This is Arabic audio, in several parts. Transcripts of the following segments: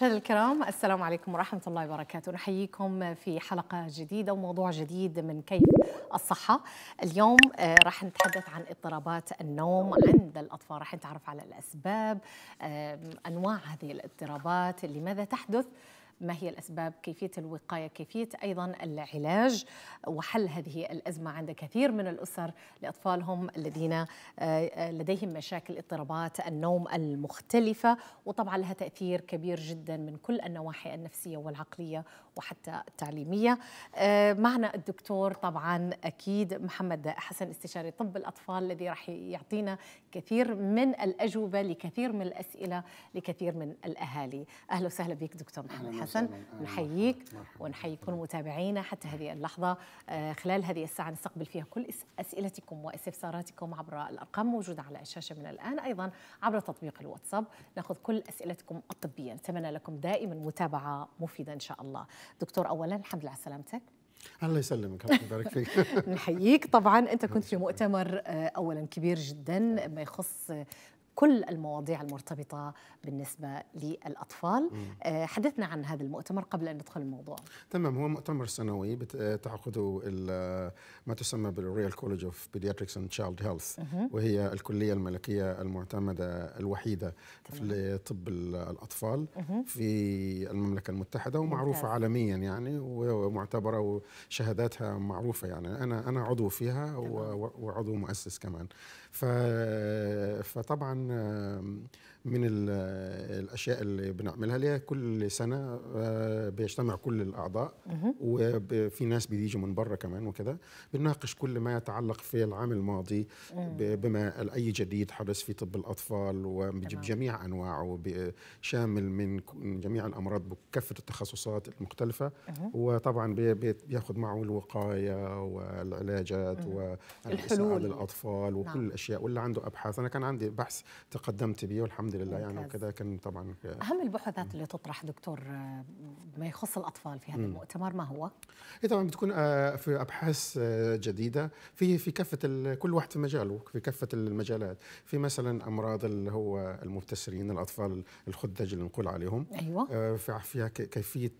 مشاهدينا الكرام السلام عليكم ورحمة الله وبركاته نحييكم في حلقة جديدة وموضوع جديد من كيف الصحة اليوم آه، راح نتحدث عن اضطرابات النوم عند الأطفال راح نتعرف على الأسباب أنواع هذه الاضطرابات لماذا تحدث ما هي الأسباب كيفية الوقاية كيفية أيضا العلاج وحل هذه الأزمة عند كثير من الأسر لأطفالهم الذين آه، آه، لديهم مشاكل اضطرابات النوم المختلفة وطبعا لها تأثير كبير جدا من كل النواحي النفسية والعقلية وحتى التعليمية آه، معنا الدكتور طبعا أكيد محمد حسن استشاري طب الأطفال الذي راح يعطينا كثير من الأجوبة لكثير من الأسئلة لكثير من الأهالي أهلا وسهلا بك دكتور محمد حسن حسن نحييك ونحيي كل متابعينا حتى هذه اللحظة آه، خلال هذه الساعة نستقبل فيها كل أسئلتكم واستفساراتكم عبر الأرقام موجودة على الشاشة من الآن أيضا عبر تطبيق الواتساب نأخذ كل أسئلتكم الطبية نتمنى لكم دائما متابعة مفيدة إن شاء الله دكتور أولا الحمد لله على سلامتك الله يسلمك الله يبارك فيك نحييك طبعا انت كنت في مؤتمر آه، اولا كبير جدا نعم. ما يخص كل المواضيع المرتبطة بالنسبة للأطفال آه، حدثنا عن هذا المؤتمر قبل أن ندخل الموضوع تمام هو مؤتمر سنوي آه، تعقده آه، ما تسمى بالريال كولج اوف بيدياتريكس اند تشايلد هيلث وهي الكلية الملكية المعتمدة الوحيدة في لطب الأطفال في المملكة المتحدة ومعروفة ممتاز. عالميا يعني ومعتبرة وشهاداتها معروفة يعني أنا أنا عضو فيها وعضو مؤسس كمان فطبعا um, من الاشياء اللي بنعملها اللي هي كل سنه آه، بيجتمع كل الاعضاء وفي ناس بيجوا من بره كمان وكذا بنناقش كل ما يتعلق في العام الماضي بما اي جديد حدث في طب الاطفال جميع انواعه شامل من جميع الامراض بكافه التخصصات المختلفه وطبعا بياخذ معه الوقايه والعلاجات والحلول للاطفال الاطفال وكل نعم. الاشياء واللي عنده ابحاث انا كان عندي بحث تقدمت بيه والحمد الحمد لله يعني ممتاز. يعني وكذا كان طبعا اهم البحوثات اللي تطرح دكتور بما يخص الاطفال في هذا المؤتمر ما هو؟ هي إيه طبعا بتكون آه، في ابحاث آه، جديده في في كافه كل واحد في مجاله في كافه المجالات في مثلا امراض اللي هو المبتسرين الاطفال الخدج اللي نقول عليهم ايوه آه، فيها كيفيه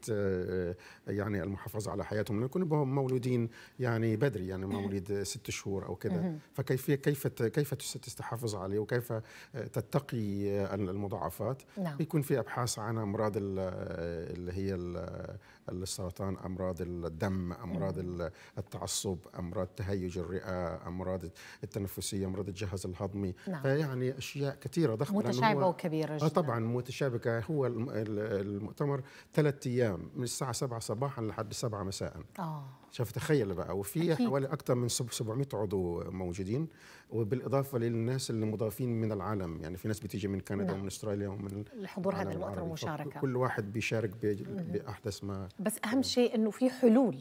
يعني المحافظه على حياتهم لانه مولودين يعني بدري يعني مواليد ست شهور او كده فكيف كيف كيف تستحافظ عليه وكيف تتقي المضاعفات نعم. يكون في ابحاث عن امراض اللي هي السرطان امراض الدم امراض التعصب امراض تهيج الرئه امراض التنفسيه امراض الجهاز الهضمي نعم. فيعني اشياء كثيره ضخمه متشعبه وكبيره آه جدا. طبعا متشابكه هو المؤتمر ثلاث ايام من الساعه 7 صباحا لحد 7 مساء اه شوف تخيل بقى وفي حوالي اكثر من 700 عضو موجودين وبالاضافه للناس اللي مضافين من العالم يعني في ناس بتيجي من كندا نعم. ومن استراليا ومن لحضور هذا المؤتمر المشاركه كل واحد بيشارك باحدث ما بس اهم شيء انه في حلول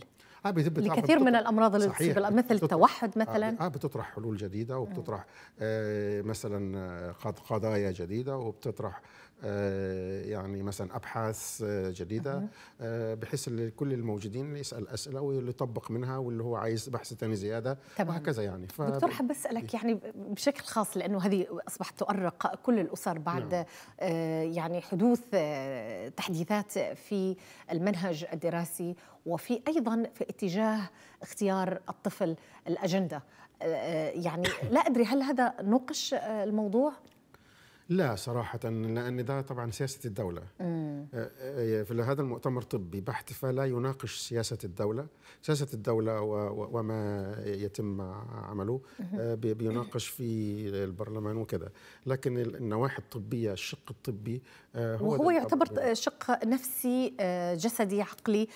آه لكثير من الامراض اللي مثل التوحد آه، مثلا اه بتطرح حلول جديده وبتطرح آه مثلا آه، قضايا جديده وبتطرح آه، يعني مثلا ابحاث آه، جديده آه، بحيث كل الموجودين يسال اسئله واللي يطبق منها واللي هو عايز بحث ثاني زياده طبعا. وهكذا يعني ف... دكتور حاب اسالك إيه. يعني بشكل خاص لانه هذه اصبحت تؤرق كل الاسر بعد نعم. يعني حدوث تحديثات في المنهج الدراسي وفي ايضا في اتجاه اختيار الطفل الاجنده يعني لا ادري هل هذا نوقش الموضوع لا صراحة لأن ده طبعا سياسة الدولة مم. آه، آه، في هذا المؤتمر طبي بحت فلا يناقش سياسة الدولة سياسة الدولة وما يتم عمله آه، بيناقش في البرلمان وكذا لكن النواحي الطبية الشق الطبي هو وهو يعتبر شق نفسي جسدي عقلي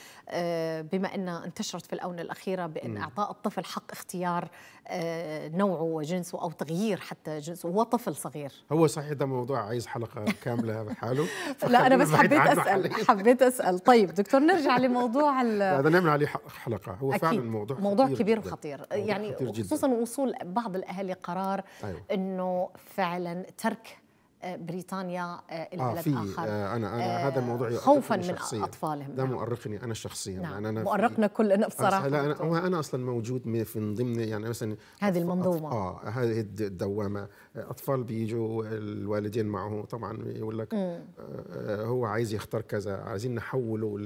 بما أن انتشرت في الآونة الأخيرة بأن مم. إعطاء الطفل حق اختيار آه، نوعه وجنسه او تغيير حتى جنسه هو طفل صغير هو صحيح ده موضوع عايز حلقه كامله بحاله لا انا بس حبيت اسال حبيت اسال طيب دكتور نرجع لموضوع هذا نعمل عليه حلقه هو أكيد. فعلا موضوع موضوع خطير كبير وخطير يعني خطير خصوصا وصول بعض الاهالي قرار أيوه. انه فعلا ترك آه، بريطانيا آه، الى آه بلد اخر آه، انا انا هذا الموضوع خوفا من شخصيا. اطفالهم ده نعم. مؤرقني انا شخصيا نعم. يعني أنا مؤرقنا كلنا بصراحه لا أنا, نعم. أنا اصلا موجود من ضمن يعني مثلا هذه المنظومه اه هذه الدوامه اطفال بيجوا الوالدين معه طبعا يقول لك آه، هو عايز يختار كذا عايزين نحوله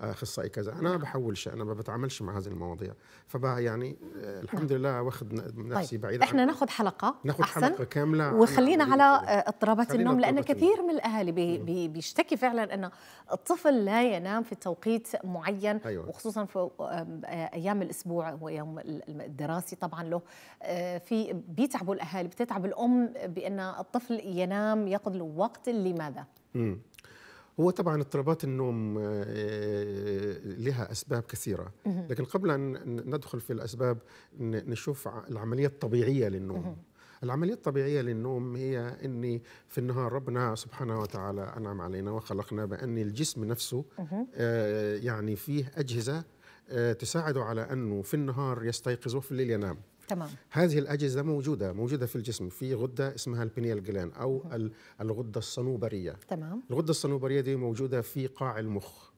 لاخصائي كذا انا ما بحولش انا ما بتعاملش مع هذه المواضيع فبا يعني آه، الحمد نعم. لله واخد نفسي طيب. بعيد احنا ناخذ حلقه ناخذ حلقه كامله نعم، وخلينا نعم، على آه، اضطرابات النوم لان كثير من الاهالي بي بي بيشتكي فعلا ان الطفل لا ينام في توقيت معين أيوة. وخصوصا في ايام الاسبوع ويوم الدراسي طبعا له في بيتعبوا الاهالي بتتعب الام الأم بأن الطفل ينام يقضي وقت لماذا؟ مم. هو طبعا اضطرابات النوم آه، لها اسباب كثيره لكن قبل ان ندخل في الاسباب نشوف العمليه الطبيعيه للنوم العملية الطبيعية للنوم هي أني في النهار ربنا سبحانه وتعالى أنعم علينا وخلقنا بأن الجسم نفسه آه، يعني فيه أجهزة آه، تساعده على أنه في النهار يستيقظ وفي الليل ينام تمام هذه الاجهزه موجوده موجوده في الجسم في غده اسمها البينيال جلان او الغده الصنوبريه تمام الغده الصنوبريه دي موجوده في قاع المخ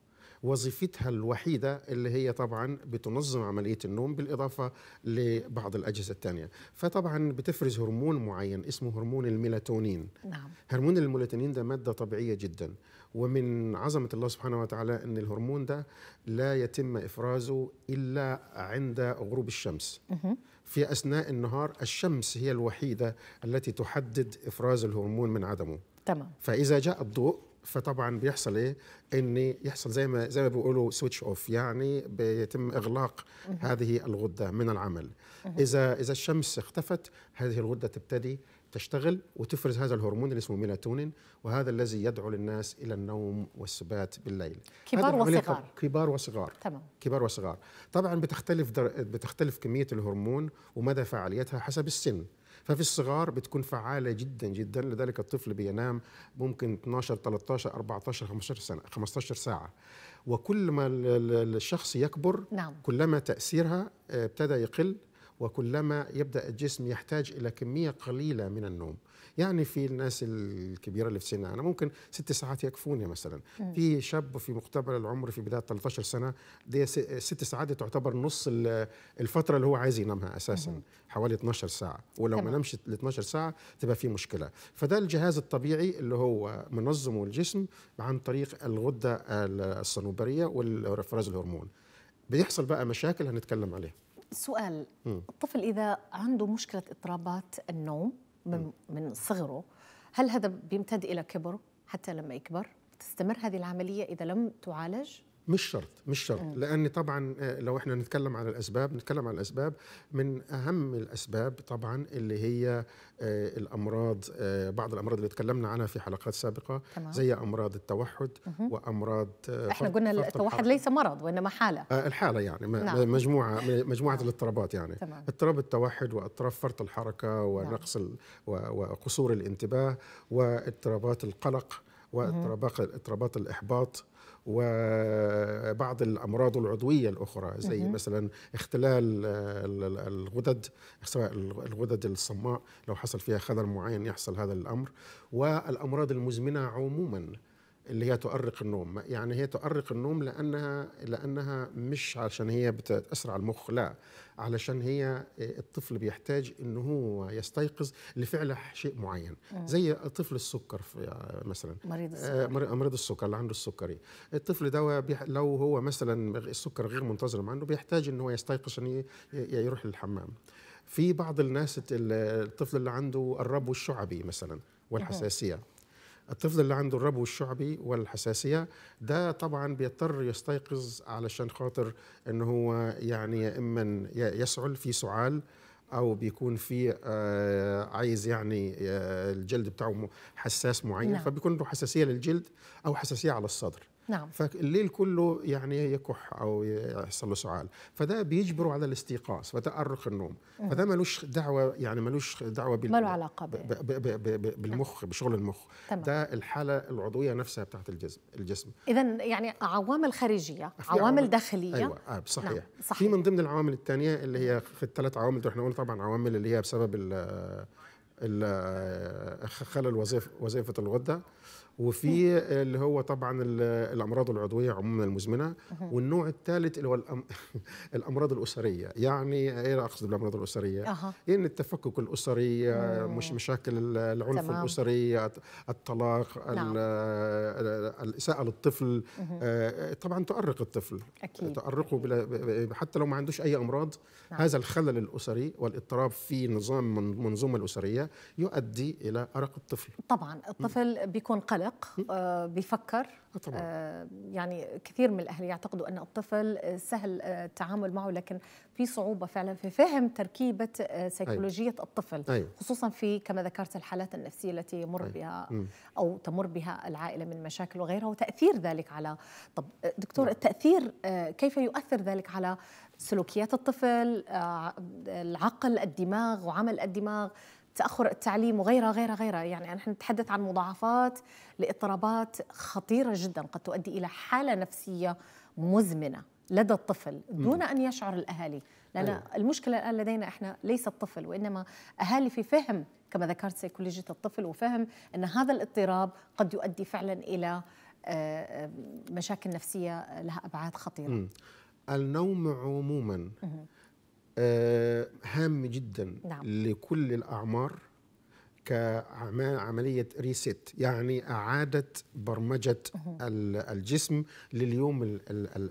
وظيفتها الوحيده اللي هي طبعا بتنظم عمليه النوم بالاضافه لبعض الاجهزه الثانيه فطبعا بتفرز هرمون معين اسمه هرمون الميلاتونين نعم هرمون الميلاتونين ده ماده طبيعيه جدا ومن عظمه الله سبحانه وتعالى ان الهرمون ده لا يتم افرازه الا عند غروب الشمس في اثناء النهار الشمس هي الوحيده التي تحدد افراز الهرمون من عدمه تمام فاذا جاء الضوء فطبعا بيحصل ايه ان يحصل زي ما زي ما بيقولوا سويتش اوف يعني بيتم اغلاق هذه الغده من العمل اذا اذا الشمس اختفت هذه الغده تبتدي تشتغل وتفرز هذا الهرمون اللي اسمه ميلاتونين وهذا الذي يدعو للناس الى النوم والسبات بالليل كبار وصغار كبار وصغار تمام كبار وصغار طبعا بتختلف در... بتختلف كميه الهرمون ومدى فعاليتها حسب السن ففي الصغار بتكون فعاله جدا جدا لذلك الطفل بينام ممكن 12 13 14 15 سنه 15 ساعه وكل ما الشخص يكبر نعم. كلما تاثيرها آه، ابتدى يقل وكلما يبدا الجسم يحتاج الى كميه قليله من النوم يعني في الناس الكبيره اللي في سنة انا ممكن ست ساعات يكفوني مثلا م. في شاب في مقتبل العمر في بدايه 13 سنه دي ست ساعات دي تعتبر نص الفتره اللي هو عايز ينامها اساسا م. حوالي 12 ساعه ولو ما نامش ال 12 ساعه تبقى في مشكله فده الجهاز الطبيعي اللي هو منظمه الجسم عن طريق الغده الصنوبريه والافراز الهرمون بيحصل بقى مشاكل هنتكلم عليها سؤال م. الطفل إذا عنده مشكلة اضطرابات النوم من, من صغره هل هذا بيمتد إلى كبره حتى لما يكبر؟ تستمر هذه العملية إذا لم تعالج؟ مش شرط مش شرط آه. لان طبعا آه، لو احنا نتكلم على الاسباب نتكلم على الاسباب من اهم الاسباب طبعا اللي هي آه، الامراض بعض الامراض اللي تكلمنا عنها في حلقات سابقه تمام. زي امراض التوحد وامراض احنا قلنا التوحد ليس مرض وانما حاله الحاله يعني نعم. مجموعه مجموعه نعم. الاضطرابات يعني تمام. اضطراب التوحد واضطراب فرط الحركه ونقص نعم. وقصور الانتباه واضطرابات القلق واضطرابات الاحباط وبعض الامراض العضويه الاخرى زي مثلا اختلال الغدد سواء الغدد الصماء لو حصل فيها خلل معين يحصل هذا الامر والامراض المزمنه عموما اللي هي تؤرق النوم يعني هي تؤرق النوم لانها لانها مش عشان هي بتاثر على المخ لا علشان هي آه، الطفل بيحتاج ان هو يستيقظ لفعل شيء معين زي طفل السكر آه، مثلا مريض آه، السكر مريض السكر اللي عنده السكري الطفل ده لو هو مثلا السكر غير منتظم عنده بيحتاج ان هو يستيقظ عشان يروح للحمام في بعض الناس الطفل اللي عنده الربو الشعبي مثلا والحساسيه الطفل اللي عنده الربو الشعبي والحساسيه ده طبعا بيضطر يستيقظ علشان خاطر ان هو يعني يا اما يسعل في سعال او بيكون في آه، عايز يعني آه، الجلد بتاعه حساس معين نعم. فبيكون له حساسيه للجلد او حساسيه على الصدر نعم فالليل كله يعني يكح او يحصل له سعال فده بيجبره على الاستيقاظ وتارق النوم فده ملوش دعوه يعني ملوش دعوه بال ملو علاقه ب... ب... ب... ب... ب... بالمخ نعم. بشغل المخ تمام. ده الحاله العضويه نفسها بتاعت الجسم الجسم اذا يعني عوامل خارجيه عوامل, داخليه ايوه آه نعم، صحيح. نعم. صحيح في من ضمن العوامل الثانيه اللي هي في الثلاث عوامل احنا قلنا طبعا عوامل اللي هي بسبب خلل وظيفه الغده وفي اللي هو طبعا الامراض العضويه عموما المزمنه والنوع الثالث اللي هو الامراض الاسريه يعني ايه اقصد بالامراض الاسريه أه. ان يعني التفكك الاسري مش مشاكل العنف تمام. الاسري الطلاق نعم. الاساءه للطفل آه، طبعا تؤرق الطفل أكيد. تؤرقه بلا حتى لو ما عندوش اي امراض نعم. هذا الخلل الاسري والاضطراب في نظام المنظومه الاسريه يؤدي الى ارق الطفل طبعا الطفل بيكون قلق منغلق آه، بيفكر آه، آه، يعني كثير من الاهل يعتقدوا ان الطفل سهل التعامل معه لكن في صعوبه فعلا في فهم تركيبه سيكولوجيه أيوة. الطفل أيوة. خصوصا في كما ذكرت الحالات النفسيه التي يمر أيوة. بها او تمر بها العائله من مشاكل وغيرها وتاثير ذلك على طب دكتور نعم. التاثير كيف يؤثر ذلك على سلوكيات الطفل العقل الدماغ وعمل الدماغ تاخر التعليم وغيرها غيرها غيرها يعني نحن نتحدث عن مضاعفات لاضطرابات خطيره جدا قد تؤدي الى حاله نفسيه مزمنه لدى الطفل دون ان يشعر الاهالي لان أيوه. المشكله الان لدينا احنا ليس الطفل وانما اهالي في فهم كما ذكرت سيكولوجيه الطفل وفهم ان هذا الاضطراب قد يؤدي فعلا الى آه، مشاكل نفسيه لها ابعاد خطيره النوم عموما آه، هام جدا نعم. لكل الاعمار كعمليه ريسيت يعني اعاده برمجه الجسم لليوم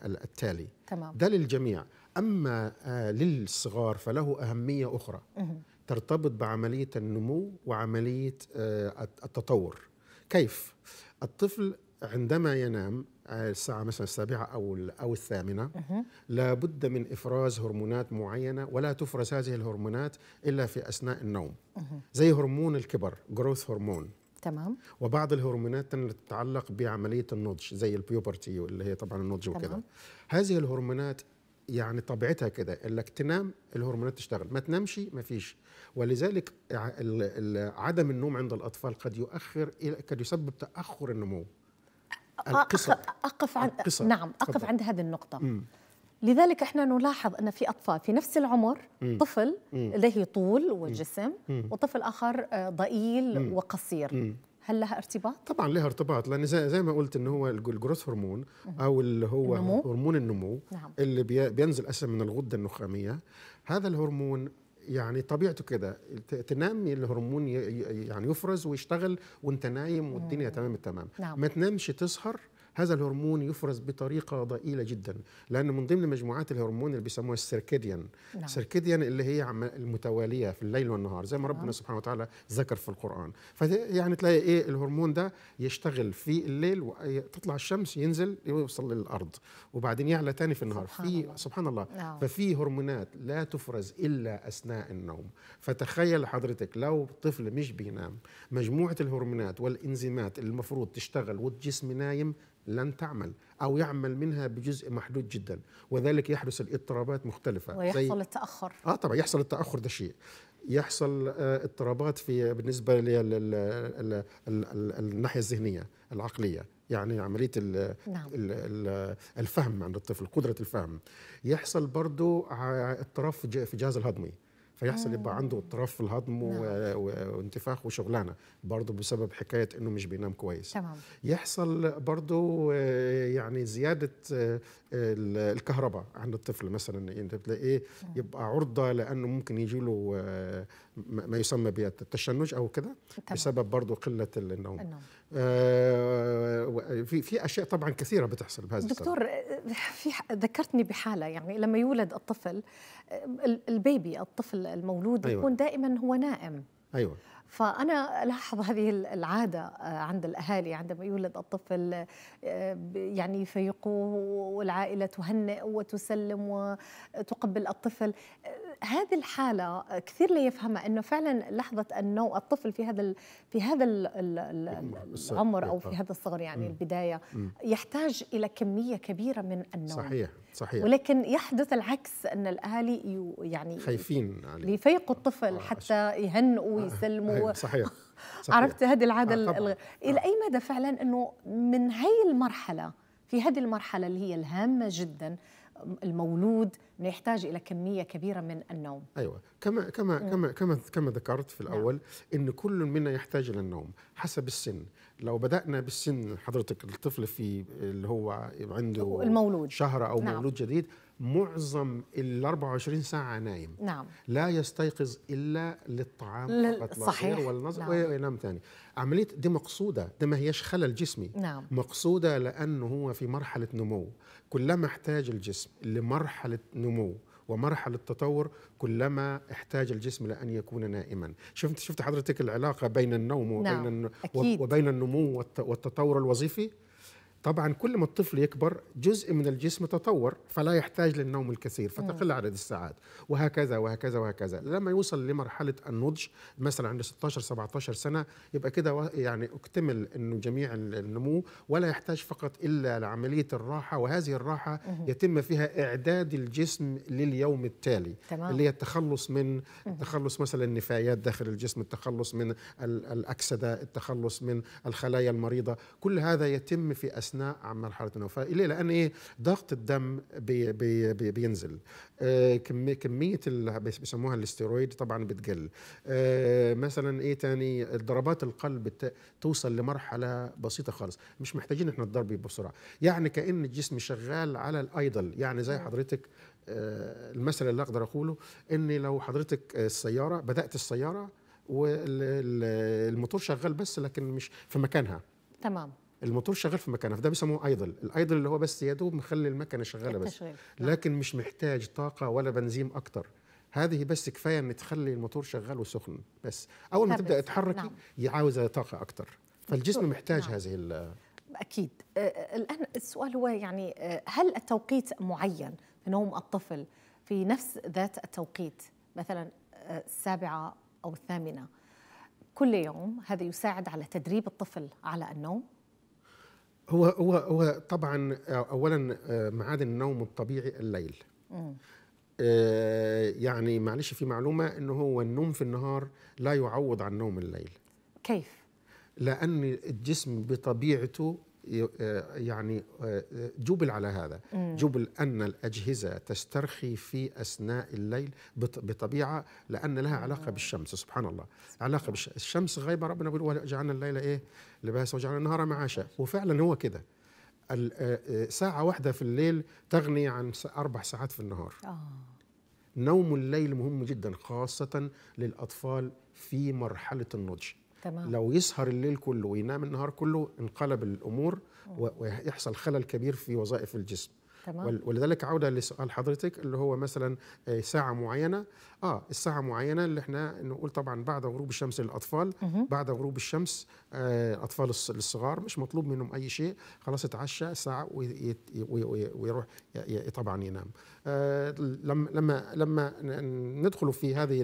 التالي تمام. ده للجميع اما آه، للصغار فله اهميه اخرى ترتبط بعمليه النمو وعمليه آه، التطور كيف الطفل عندما ينام آه، الساعة مثلا السابعة أو أو الثامنة لابد من إفراز هرمونات معينة ولا تفرز هذه الهرمونات إلا في أثناء النوم زي هرمون الكبر جروث هرمون تمام وبعض الهرمونات تتعلق بعملية النضج زي البيوبرتي اللي هي طبعا النضج وكده هذه الهرمونات يعني طبيعتها كده انك تنام الهرمونات تشتغل ما تنامش ما فيش ولذلك عدم النوم عند الاطفال قد يؤخر قد يسبب تاخر النمو أقف عن القصر. نعم أقف عند هذه النقطة مم. لذلك احنا نلاحظ ان في اطفال في نفس العمر مم. طفل مم. لديه طول وجسم وطفل اخر آه، ضئيل مم. وقصير مم. هل لها ارتباط؟ طبعا لها ارتباط لان زي, زي ما قلت ان هو الجروث هرمون او اللي هو النمو؟ هرمون النمو نعم. اللي بينزل اساسا من الغده النخاميه هذا الهرمون يعني طبيعته كده تنام الهرمون يعني يفرز ويشتغل وانت نايم والدنيا تمام التمام نعم. ما تنامش تسهر هذا الهرمون يفرز بطريقه ضئيله جدا لان من ضمن مجموعات الهرمون اللي بيسموها السيركيديان نعم. سيركيديان اللي هي المتواليه في الليل والنهار زي ما ربنا نعم. سبحانه وتعالى ذكر في القران يعني تلاقي ايه الهرمون ده يشتغل في الليل وتطلع الشمس ينزل يوصل للارض وبعدين يعلى تاني في النهار سبحان في الله. سبحان الله نعم. ففي هرمونات لا تفرز الا اثناء النوم فتخيل حضرتك لو طفل مش بينام مجموعه الهرمونات والانزيمات اللي المفروض تشتغل والجسم نايم لن تعمل أو يعمل منها بجزء محدود جدا وذلك يحدث الاضطرابات مختلفة ويحصل زي التأخر آه طبعا يحصل التأخر ده شيء يحصل آه، اضطرابات في آه، بالنسبة للناحية الذهنية العقلية يعني عملية الـ نعم. الـ الفهم عند الطفل قدرة الفهم يحصل برضو اضطراب في الجهاز الهضمي فيحصل يبقى عنده اضطراب في الهضم نعم. وانتفاخ وشغلانه برضه بسبب حكايه انه مش بينام كويس تمام. يحصل برضه آه، يعني زياده آه، الكهرباء عند الطفل مثلا يعني انت بتلاقيه يبقى عرضه لانه ممكن يجي له آه، ما يسمى بالتشنج او كده بسبب برضه قله النوم, النوم. آه في في اشياء طبعا كثيره بتحصل بهذا دكتور في ذكرتني بحاله يعني لما يولد الطفل البيبي الطفل المولود أيوة. يكون دائما هو نائم أيوة. فأنا ألاحظ هذه العادة عند الأهالي عندما يولد الطفل آه، يعني يفيقوه والعائلة تهنئ وتسلم وتقبل الطفل هذه الحالة كثير لا يفهمها أنه فعلا لحظة النوم الطفل في هذا في هذا العمر أو في هذا الصغر يعني البداية يحتاج إلى كمية كبيرة من النوم صحيح صحيح ولكن يحدث العكس ان الاهالي يعني خايفين عليه يفيقوا الطفل آه حتى يهنئوا آه، آه، ويسلموا آه،, آه صحيح, صحيح عرفت هذه العاده آه الغ... الى آه اي مدى فعلا انه من هي المرحله في هذه المرحله اللي هي الهامه جدا المولود انه يحتاج الى كميه كبيره من النوم ايوه كما كما كما كما كما ذكرت في نعم. الاول نعم. ان كل منا يحتاج الى النوم حسب السن لو بدأنا بالسن حضرتك الطفل في اللي هو عنده المولود شهر أو نعم. مولود جديد معظم ال 24 ساعة نايم نعم لا يستيقظ إلا للطعام لل... صحيح والنظر نعم. وينام ثاني عملية دي مقصودة ده ما هيش خلل جسمي نعم. مقصودة لأنه هو في مرحلة نمو كلما احتاج الجسم لمرحلة نمو ومرحلة التطور كلما احتاج الجسم لأن يكون نائما شفت شفت حضرتك العلاقة بين النوم وبين, نعم. أكيد. وبين النمو والتطور الوظيفي طبعا كل ما الطفل يكبر جزء من الجسم تطور فلا يحتاج للنوم الكثير فتقل عدد الساعات وهكذا وهكذا وهكذا لما يوصل لمرحله النضج مثلا عنده 16 17 سنه يبقى كده يعني اكتمل انه جميع النمو ولا يحتاج فقط الا لعمليه الراحه وهذه الراحه يتم فيها اعداد الجسم لليوم التالي تمام. اللي هي التخلص من التخلص مثلا النفايات داخل الجسم التخلص من الاكسده التخلص من الخلايا المريضه كل هذا يتم في أثناء اثناء عن مرحله الوفاه ليه لان ايه ضغط الدم بي بي بي بينزل آه كميه بيسموها الاستيرويد طبعا بتقل آه مثلا ايه تاني ضربات القلب توصل لمرحله بسيطه خالص مش محتاجين احنا الضرب بسرعه يعني كان الجسم شغال على الايدل يعني زي حضرتك آه المثل اللي اقدر اقوله ان لو حضرتك آه، السياره بدات السياره والموتور شغال بس لكن مش في مكانها تمام الموتور شغال في مكانه فده بيسموه ايدل الايدل اللي هو بس يا دوب مخلي المكنه شغاله بس آه. لكن مش محتاج طاقه ولا بنزين اكتر هذه بس كفايه ان تخلي الموتور شغال وسخن بس اول ما تبدا تحركي نعم. عاوزه طاقه اكتر فالجسم محتاج نعم. هذه اكيد آه، آه، الان السؤال هو يعني هل التوقيت معين نوم الطفل في نفس ذات التوقيت مثلا السابعه او الثامنه كل يوم هذا يساعد على تدريب الطفل على النوم هو هو هو طبعا اولا آه، معادن النوم الطبيعي الليل آه، يعني معلش في معلومه ان هو النوم في النهار لا يعوض عن نوم الليل كيف لان الجسم بطبيعته آه، يعني آه، آه، جبل على هذا جبل أن الأجهزة تسترخي في أثناء الليل بطبيعة لأن لها علاقة بالشمس سبحان الله علاقة بالشمس غايبة ربنا بيقول وجعلنا الليل إيه لباس وجعلنا النهار معاشا وفعلا هو كده ساعة واحدة في الليل تغني عن أربع ساعات في النهار نوم الليل مهم جدا خاصة للأطفال في مرحلة النضج تمام. لو يسهر الليل كله وينام النهار كله انقلب الامور ويحصل خلل كبير في وظائف الجسم تمام. ولذلك عوده لسؤال حضرتك اللي هو مثلا آه، ساعه معينه اه الساعه معينه اللي احنا نقول طبعا بعد غروب الشمس للاطفال مه. بعد غروب الشمس آه، اطفال الصغار مش مطلوب منهم اي شيء خلاص اتعشى ساعه ويروح طبعا ينام آه لما لما ندخل في هذه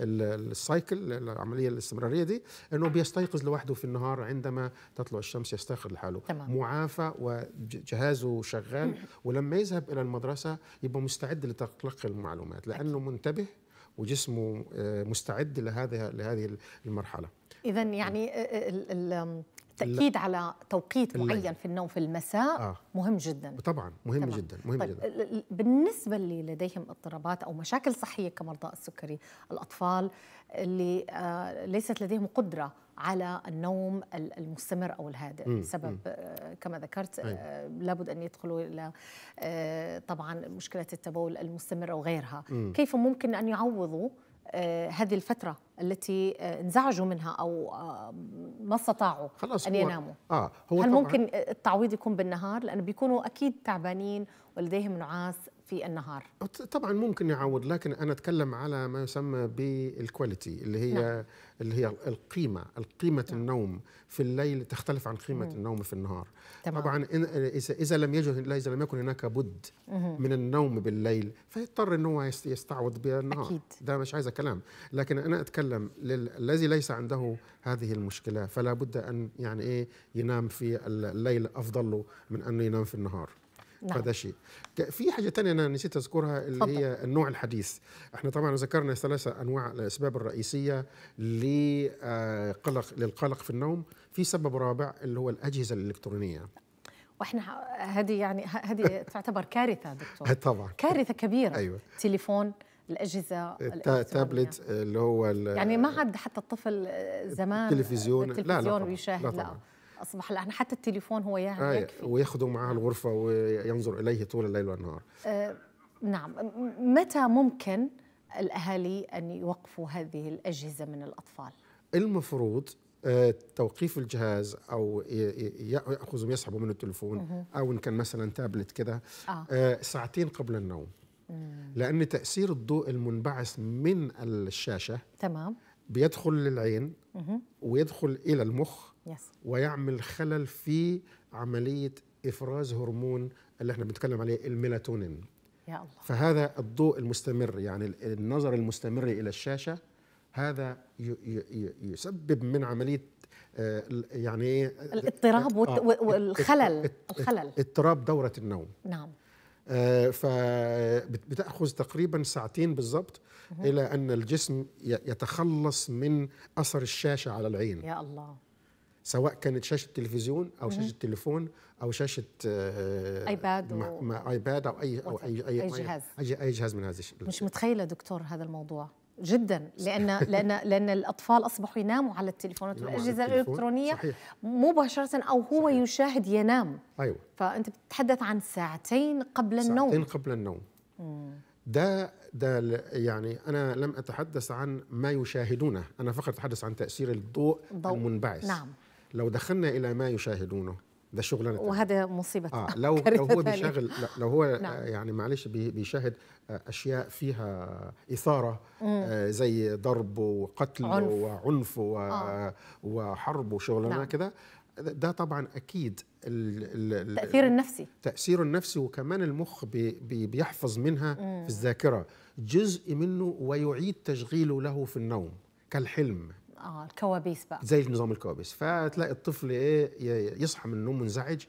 السايكل العمليه الاستمراريه دي انه بيستيقظ لوحده في النهار عندما تطلع الشمس يستيقظ لحاله معافى وجهازه شغال ولما يذهب الى المدرسه يبقى مستعد لتلقي المعلومات لانه منتبه وجسمه آه، مستعد لهذه لهذه المرحله اذا يعني آه، آه، التاكيد على توقيت الليل. معين في النوم في المساء آه. مهم جدا طبعا مهم طبعا. جدا مهم طيب جدا بالنسبه اللي لديهم اضطرابات او مشاكل صحيه كمرضى السكري الاطفال اللي ليست لديهم قدره على النوم المستمر او الهادئ بسبب آه، كما ذكرت أيوه. آه، لابد ان يدخلوا الى آه، طبعا مشكله التبول المستمر او غيرها كيف ممكن ان يعوضوا هذه الفترة التي انزعجوا منها أو ما استطاعوا خلاص أن يناموا آه هو هل ممكن التعويض يكون بالنهار لأنه بيكونوا أكيد تعبانين ولديهم نعاس في النهار طبعا ممكن يعوض لكن انا اتكلم على ما يسمى بالكواليتي اللي هي نعم. اللي هي القيمه قيمه نعم. النوم في الليل تختلف عن قيمه مم. نعم. النوم في النهار تمام. طبعا اذا اذا لم يجد اذا لم يكن هناك بد مم. من النوم بالليل فيضطر ان هو يستعوض بالنهار أكيد. ده مش عايز كلام لكن انا اتكلم الذي ليس عنده هذه المشكله فلا بد ان يعني ايه ينام في الليل افضل له من انه ينام في النهار نعم. هذا شيء في حاجة تانية أنا نسيت أذكرها اللي فضل. هي النوع الحديث احنا طبعا ذكرنا ثلاثة أنواع الأسباب الرئيسية لقلق آه، للقلق في النوم في سبب رابع اللي هو الأجهزة الإلكترونية واحنا هذه يعني هذه تعتبر كارثه دكتور طبعا كارثه كبيره ايوه تليفون الاجهزه التابلت اللي هو يعني ما عاد حتى الطفل آه، زمان التلفزيون, التلفزيون لا لا, لا, لا, لا, لا, لا, لا, لا اصبح الان حتى التليفون هو يعني آه وياخذه معاه الغرفه وينظر اليه طول الليل والنهار آه نعم متى ممكن الاهالي ان يوقفوا هذه الاجهزه من الاطفال المفروض آه، توقيف الجهاز او ياخذهم يسحبه من التليفون او ان كان مثلا تابلت كده آه. آه، ساعتين قبل النوم لان تاثير الضوء المنبعث من الشاشه تمام بيدخل للعين ويدخل الى المخ yes. ويعمل خلل في عمليه افراز هرمون اللي احنا بنتكلم عليه الميلاتونين يا الله. فهذا الضوء المستمر يعني النظر المستمر الى الشاشه هذا يسبب من عمليه آه، يعني إيه، الاضطراب آه، آه، والخلل الخلل اضطراب دوره النوم نعم فبتاخذ تقريبا ساعتين بالضبط الى ان الجسم يتخلص من اثر الشاشه على العين يا الله سواء كانت شاشه تلفزيون او شاشه تليفون او شاشه آه، ايباد مع, ايباد او اي او اي اي, أي جهاز أي, جهاز من هذا الشيء مش متخيله دكتور هذا الموضوع جدا لان لان لان الاطفال اصبحوا يناموا على التليفونات والاجهزه الالكترونيه صحيح. مباشره او هو صحيح. يشاهد ينام ايوه فانت بتتحدث عن ساعتين قبل ساعتين النوم ساعتين قبل النوم ده ده يعني انا لم اتحدث عن ما يشاهدونه انا فقط اتحدث عن تاثير الضوء الضوء المنبعث نعم لو دخلنا الى ما يشاهدونه ده شغلنا وهذا مصيبه آه لو لو هو بيشغل لو هو آه، نعم. يعني معلش بيشاهد آه، اشياء فيها آه، اثاره زي ضرب وقتل عنف. وعنف و آه. وحرب وشغلنا نعم. كده ده طبعا اكيد التاثير النفسي التاثير النفسي وكمان المخ بي بي بيحفظ منها مم. في الذاكره جزء منه ويعيد تشغيله له في النوم كالحلم اه الكوابيس بقى زي نظام الكوابيس فتلاقي الطفل ايه يصحى من النوم منزعج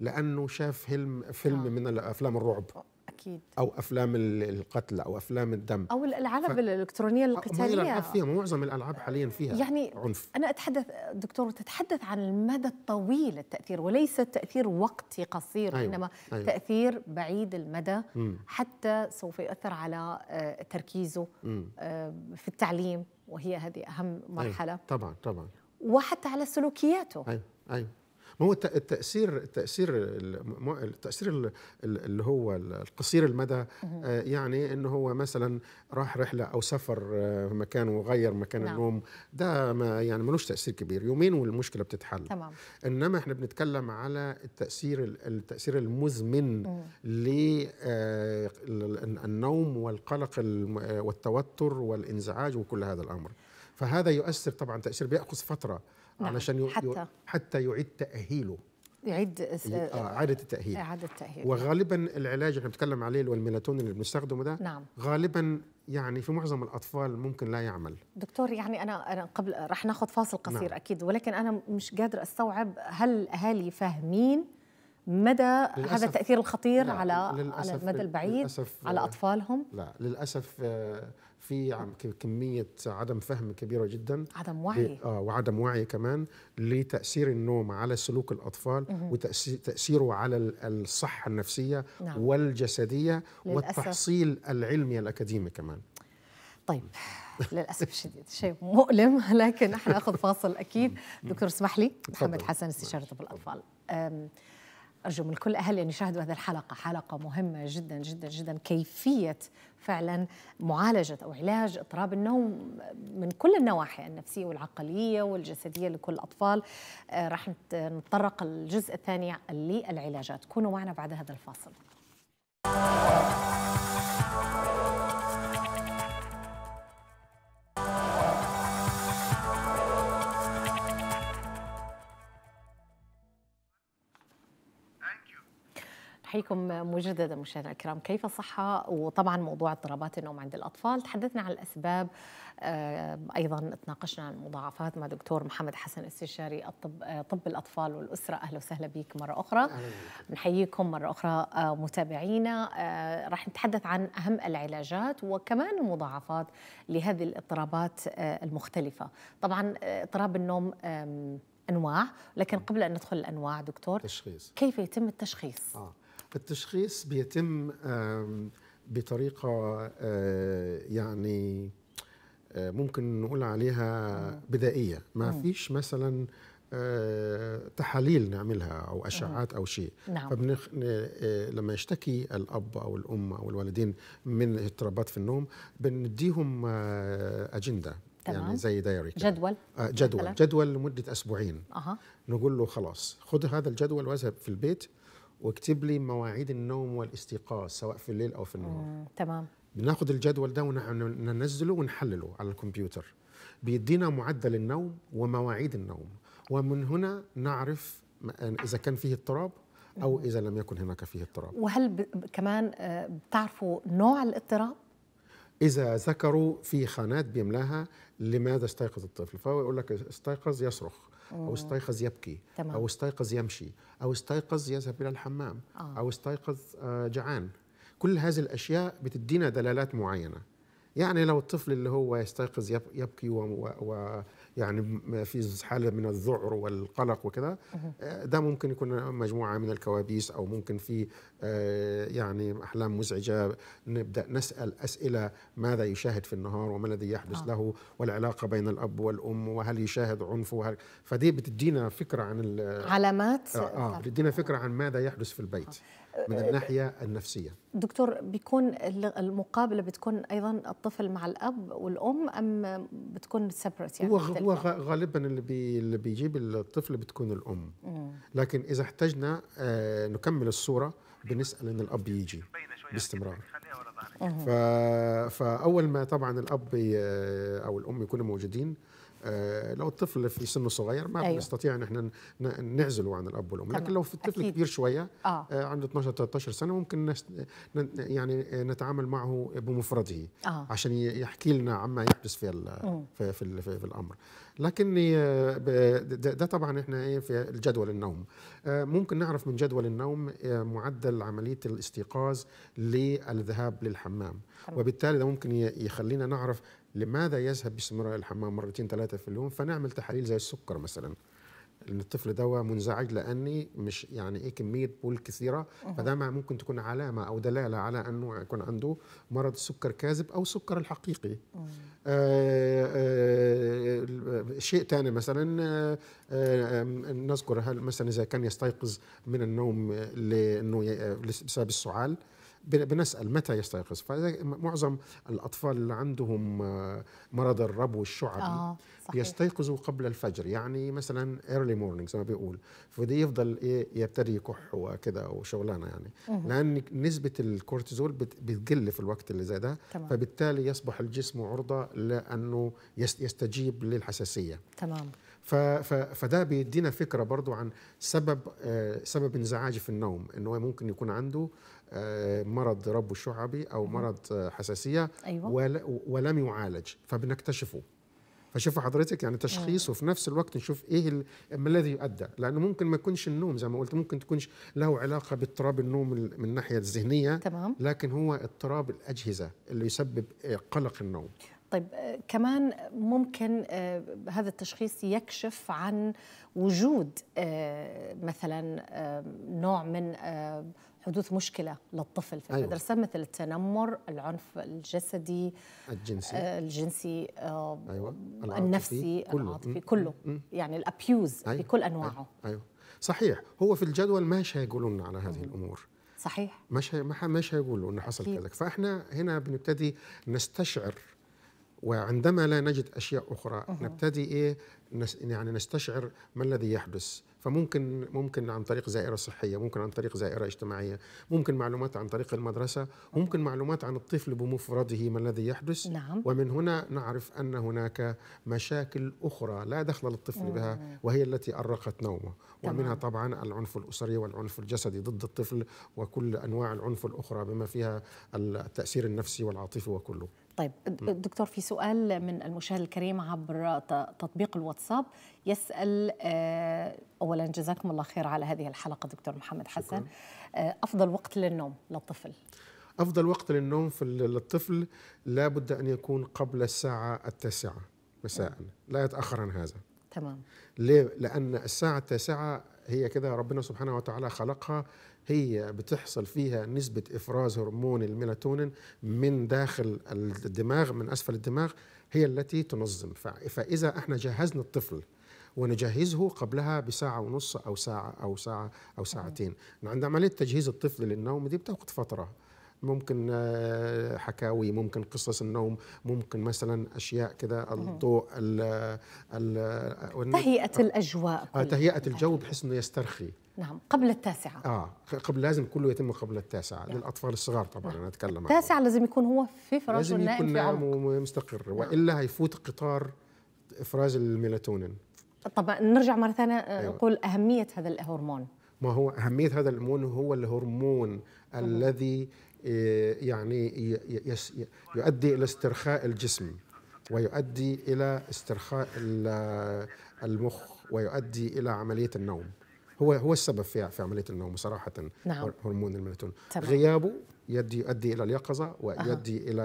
لانه شاف فيلم فيلم آه. من افلام الرعب اكيد او افلام القتل او افلام الدم او الالعاب ف... الالكترونيه آه، القتاليه ما الالعاب فيها معظم الالعاب حاليا فيها يعني عنف انا اتحدث دكتور تتحدث عن المدى الطويل التاثير وليس تاثير وقتي قصير أيوة. انما أيوة. تاثير بعيد المدى حتى سوف يؤثر على آه، تركيزه آه، في التعليم وهي هذه أهم أيوة، مرحلة أيوة. طبعا طبعا وحتى على سلوكياته أيوة. أيوة. هو التاثير التاثير التاثير اللي هو القصير المدى آه، يعني ان هو مثلا راح رحله او سفر آه، مكان وغير مكان نعم. النوم ده ما يعني ملوش تاثير كبير يومين والمشكله بتتحل تمام. انما احنا بنتكلم على التاثير التاثير المزمن للنوم آه، والقلق والتوتر والانزعاج وكل هذا الامر فهذا يؤثر طبعا تاثير بياخذ فتره نعم. علشان حتى حتى يعيد تاهيله يعيد آه اعاده التاهيل اعاده التاهيل وغالبا العلاج اللي بنتكلم عليه اللي هو اللي بنستخدمه ده نعم غالبا يعني في معظم الاطفال ممكن لا يعمل دكتور يعني انا انا قبل رح ناخذ فاصل نعم. قصير نعم. اكيد ولكن انا مش قادر استوعب هل الاهالي فاهمين مدى هذا التاثير الخطير على على المدى البعيد على اطفالهم لا للاسف آه في كميه عدم فهم كبيره جدا عدم وعي اه وعدم وعي كمان لتاثير النوم على سلوك الاطفال وتاثيره على الصحه النفسيه نعم. والجسديه للأسف. والتحصيل العلمي الاكاديمي كمان طيب للاسف الشديد شيء مؤلم لكن احنا ناخذ فاصل اكيد دكتور اسمح لي محمد حسن استشاره طب الاطفال أرجو من كل أهل أن يشاهدوا هذه الحلقة حلقة مهمة جدا جدا جدا كيفية فعلا معالجة أو علاج اضطراب النوم من كل النواحي النفسية والعقلية والجسدية لكل الأطفال آه، راح نتطرق الجزء الثاني للعلاجات كونوا معنا بعد هذا الفاصل أحييكم مجددا مشاهدينا الكرام كيف الصحة وطبعا موضوع اضطرابات النوم عند الأطفال تحدثنا عن الأسباب آه، أيضا تناقشنا عن المضاعفات مع دكتور محمد حسن استشاري الطب آه، طب الأطفال والأسرة أهلا وسهلا بك مرة أخرى بنحييكم مرة أخرى آه، متابعينا راح نتحدث عن أهم العلاجات وكمان المضاعفات لهذه الاضطرابات المختلفة طبعا اضطراب النوم انواع لكن نعم. قبل ان ندخل الانواع دكتور تشخيص كيف يتم التشخيص آه. التشخيص بيتم بطريقه آه، يعني آه، ممكن نقول عليها بدائيه ما فيش مثلا آه، تحاليل نعملها او اشعات او شيء نعم. فبنخ... لما يشتكي الاب او الام او الوالدين من اضطرابات في النوم بنديهم اجنده يعني تمام. يعني زي دايري جدول جدول مثلاً. جدول لمده اسبوعين أه. نقول له خلاص خذ هذا الجدول واذهب في البيت واكتب لي مواعيد النوم والاستيقاظ سواء في الليل او في النهار تمام بناخد الجدول ده وننزله ونحلله على الكمبيوتر بيدينا معدل النوم ومواعيد النوم ومن هنا نعرف اذا كان فيه اضطراب او اذا لم يكن هناك فيه اضطراب وهل ب... كمان آه، بتعرفوا نوع الاضطراب اذا ذكروا في خانات بيملاها لماذا استيقظ الطفل فهو يقول لك استيقظ يصرخ أو استيقظ يبكي تمام. أو استيقظ يمشي أو استيقظ يذهب إلى الحمام آه. أو استيقظ آه، جعان كل هذه الأشياء بتدينا دلالات معينة يعني لو الطفل اللي هو يستيقظ يبكي ويعني في حاله من الذعر والقلق وكذا آه، ده ممكن يكون مجموعه من الكوابيس او ممكن في آه، يعني احلام مزعجه نبدا نسال اسئله ماذا يشاهد في النهار وما الذي يحدث آه. له والعلاقه بين الاب والام وهل يشاهد عنف وهل فدي بتدينا فكره عن علامات اه, بتدينا فكره عن ماذا يحدث في البيت من أه، الناحيه النفسيه دكتور بيكون المقابله بتكون ايضا الطفل مع الاب والام ام بتكون سيبريت يعني هو هو غالبا اللي بي اللي بيجيب الطفل بتكون الام لكن اذا احتجنا آه، نكمل الصوره بنسال ان الاب يجي باستمرار فاول ما طبعا الاب او الام يكونوا موجودين آه، لو الطفل في سنه صغير ما أيوه. بنستطيع ان احنا نعزله عن الاب والام لكن لو في الطفل أكيد. كبير شويه آه. آه، عنده 12 13 سنه ممكن نست... يعني آه، نتعامل معه بمفرده آه. عشان يحكي لنا عما يحدث في ال... في, في, في, في الامر لكن ده طبعا احنا ايه في الجدول النوم ممكن نعرف من جدول النوم معدل عمليه الاستيقاظ للذهاب للحمام وبالتالي ده ممكن يخلينا نعرف لماذا يذهب باستمرار الحمام مرتين ثلاثه في اليوم فنعمل تحاليل زي السكر مثلا ان الطفل ده منزعج لاني مش يعني ايه كميه بول كثيره فده ممكن تكون علامه او دلاله على انه يكون عنده مرض سكر كاذب او سكر الحقيقي آه، آه، آه، شيء ثاني مثلا نذكر هل مثلا اذا كان يستيقظ من النوم لانه بسبب السعال بنسال متى يستيقظ فمعظم الاطفال اللي عندهم آه، مرض الربو الشعبي آه صحيح. بيستيقظوا قبل الفجر يعني مثلا ايرلي مورنينج زي ما بيقول فده يفضل ايه يبتدي يكح وكده وشغلانه يعني لان نسبه الكورتيزول بتقل في الوقت اللي زي ده تمام. فبالتالي يصبح الجسم عرضه لانه يستجيب للحساسيه تمام فده بيدينا فكره برضو عن سبب آه، سبب انزعاج في النوم ان هو ممكن يكون عنده آه، مرض ربو الشعبي او مرض آه، حساسيه أيوة. ولم يعالج فبنكتشفه فشوفوا حضرتك يعني تشخيص وفي آه. نفس الوقت نشوف ايه ما الذي يؤدى لانه ممكن ما يكونش النوم زي ما قلت ممكن تكونش له علاقه باضطراب النوم من الناحيه الذهنيه تمام لكن هو اضطراب الاجهزه اللي يسبب قلق النوم طيب كمان ممكن هذا التشخيص يكشف عن وجود مثلا نوع من حدوث مشكلة للطفل في أيوة. المدرسة مثل التنمر العنف الجسدي الجنسي آه الجنسي آه أيوة. العاطفي. النفسي كله. العاطفي كله م. يعني الأبيوز أيوة. بكل أنواعه أيوة. أيوة. صحيح هو في الجدول ما هيقولوا لنا على هذه م. الأمور صحيح مش مش هيقولوا انه حصل كذا فاحنا هنا بنبتدي نستشعر وعندما لا نجد اشياء اخرى أوه. نبتدي ايه نس يعني نستشعر ما الذي يحدث فممكن ممكن عن طريق زائره صحيه ممكن عن طريق زائره اجتماعيه ممكن معلومات عن طريق المدرسه ممكن معلومات عن الطفل بمفرده ما الذي يحدث نعم. ومن هنا نعرف ان هناك مشاكل اخرى لا دخل للطفل بها وهي التي ارقت نومه ومنها طبعا العنف الاسري والعنف الجسدي ضد الطفل وكل انواع العنف الاخرى بما فيها التاثير النفسي والعاطفي وكله طيب دكتور في سؤال من المشاهد الكريم عبر تطبيق الواتساب يسأل آه، أولا جزاكم الله خير على هذه الحلقة دكتور محمد حسن شكرا. آه، أفضل وقت للنوم للطفل أفضل وقت للنوم في للطفل لابد أن يكون قبل الساعة التاسعة مساء لا يتأخر عن هذا تمام ليه؟ لأن الساعة التاسعة هي كده ربنا سبحانه وتعالى خلقها هي بتحصل فيها نسبة إفراز هرمون الميلاتونين من داخل الدماغ من أسفل الدماغ هي التي تنظم فإذا احنا جهزنا الطفل ونجهزه قبلها بساعة ونص أو ساعة أو ساعة أو ساعتين عند عملية تجهيز الطفل للنوم دي بتاخد فترة ممكن آه، حكاوي ممكن قصص النوم ممكن مثلا اشياء كده الضوء الـ الـ تهيئه آه، الاجواء آه تهيئه الجو بحيث انه يسترخي نعم قبل التاسعة اه قبل لازم كله يتم قبل التاسعة يعني. للأطفال الصغار طبعا نعم. أنا أتكلم التاسعة عنه. لازم يكون هو في فراشه لازم نائم يكون نائم ومستقر نعم. وإلا هيفوت قطار إفراز الميلاتونين طبعا نرجع مرة ثانية آه، أيوة. نقول أهمية هذا الهرمون ما هو أهمية هذا الهرمون هو الهرمون الذي إيه، يعني يؤدي إلى استرخاء الجسم ويؤدي إلى استرخاء المخ ويؤدي إلى عملية النوم هو هو السبب في في عمليه النوم صراحه نعم. هرمون الميلاتونين غيابه يدي يؤدي الى اليقظه ويؤدي أه. الى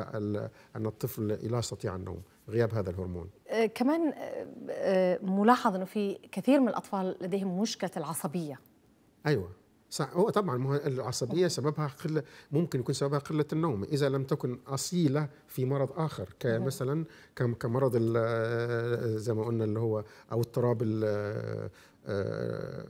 ان الطفل لا يستطيع النوم غياب هذا الهرمون آه كمان آه, آه، ملاحظ انه في كثير من الاطفال لديهم مشكله العصبيه ايوه صح هو طبعا العصبيه سببها قله ممكن يكون سببها قله النوم اذا لم تكن اصيله في مرض اخر كمثلا كمرض زي ما قلنا اللي هو او اضطراب آه،